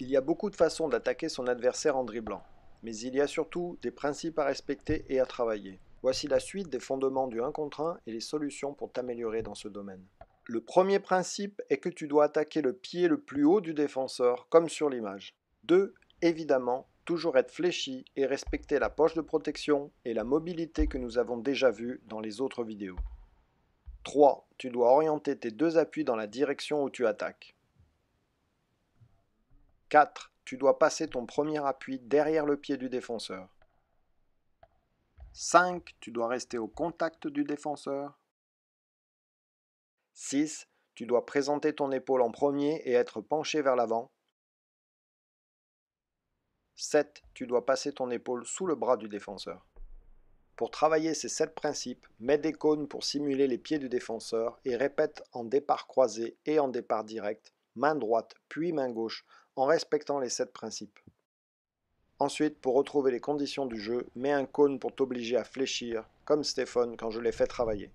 Il y a beaucoup de façons d'attaquer son adversaire en dribblant, mais il y a surtout des principes à respecter et à travailler. Voici la suite des fondements du 1 contre 1 et les solutions pour t'améliorer dans ce domaine. Le premier principe est que tu dois attaquer le pied le plus haut du défenseur, comme sur l'image. 2. Évidemment, toujours être fléchi et respecter la poche de protection et la mobilité que nous avons déjà vue dans les autres vidéos. 3. Tu dois orienter tes deux appuis dans la direction où tu attaques. 4. Tu dois passer ton premier appui derrière le pied du défenseur. 5. Tu dois rester au contact du défenseur. 6. Tu dois présenter ton épaule en premier et être penché vers l'avant. 7. Tu dois passer ton épaule sous le bras du défenseur. Pour travailler ces 7 principes, mets des cônes pour simuler les pieds du défenseur et répète en départ croisé et en départ direct main droite puis main gauche, en respectant les sept principes. Ensuite, pour retrouver les conditions du jeu, mets un cône pour t'obliger à fléchir, comme Stéphane quand je l'ai fait travailler.